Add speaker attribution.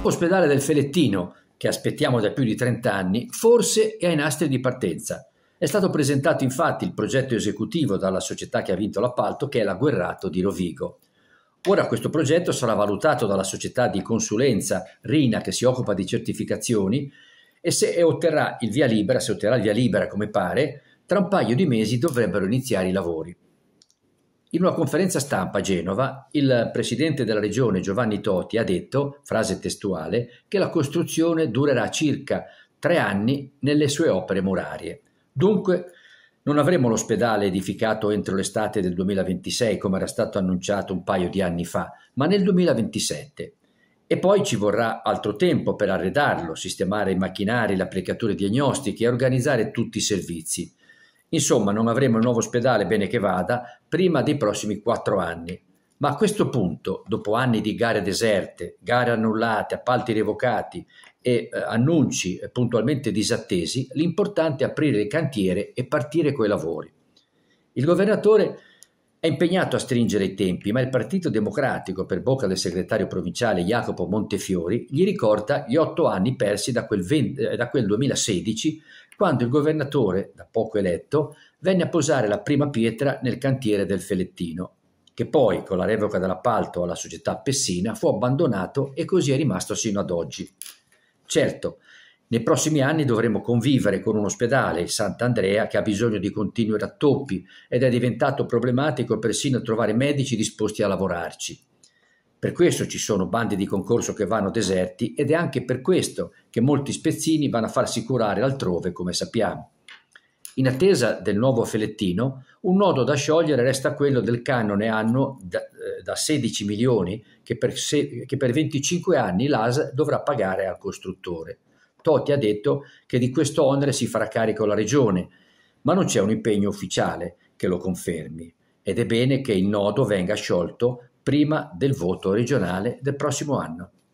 Speaker 1: Ospedale del Felettino, che aspettiamo da più di 30 anni, forse è ai nastri di partenza. È stato presentato infatti il progetto esecutivo dalla società che ha vinto l'appalto, che è la Guerrato di Rovigo. Ora questo progetto sarà valutato dalla società di consulenza Rina che si occupa di certificazioni e se otterrà il via libera, se otterrà il via libera come pare, tra un paio di mesi dovrebbero iniziare i lavori. In una conferenza stampa a Genova, il presidente della regione Giovanni Toti ha detto, frase testuale, che la costruzione durerà circa tre anni nelle sue opere murarie. Dunque, non avremo l'ospedale edificato entro l'estate del 2026, come era stato annunciato un paio di anni fa, ma nel 2027. E poi ci vorrà altro tempo per arredarlo, sistemare i macchinari, le applicature diagnostiche e organizzare tutti i servizi. Insomma, non avremo il nuovo ospedale, bene che vada, prima dei prossimi quattro anni. Ma a questo punto, dopo anni di gare deserte, gare annullate, appalti revocati e eh, annunci eh, puntualmente disattesi, l'importante è aprire il cantiere e partire coi lavori. Il governatore è impegnato a stringere i tempi, ma il Partito Democratico, per bocca del segretario provinciale Jacopo Montefiori, gli ricorda gli otto anni persi da quel, 20, eh, da quel 2016, quando il governatore, da poco eletto, venne a posare la prima pietra nel cantiere del Felettino, che poi, con la revoca dell'appalto alla società Pessina, fu abbandonato e così è rimasto sino ad oggi. Certo, nei prossimi anni dovremo convivere con un ospedale, Sant'Andrea, che ha bisogno di continui rattoppi ed è diventato problematico persino trovare medici disposti a lavorarci. Per questo ci sono bandi di concorso che vanno deserti ed è anche per questo che molti spezzini vanno a farsi curare altrove, come sappiamo. In attesa del nuovo felettino, un nodo da sciogliere resta quello del canone anno da, eh, da 16 milioni che per, se, che per 25 anni l'AS dovrà pagare al costruttore. Totti ha detto che di questo onere si farà carico la Regione, ma non c'è un impegno ufficiale che lo confermi ed è bene che il nodo venga sciolto prima del voto regionale del prossimo anno.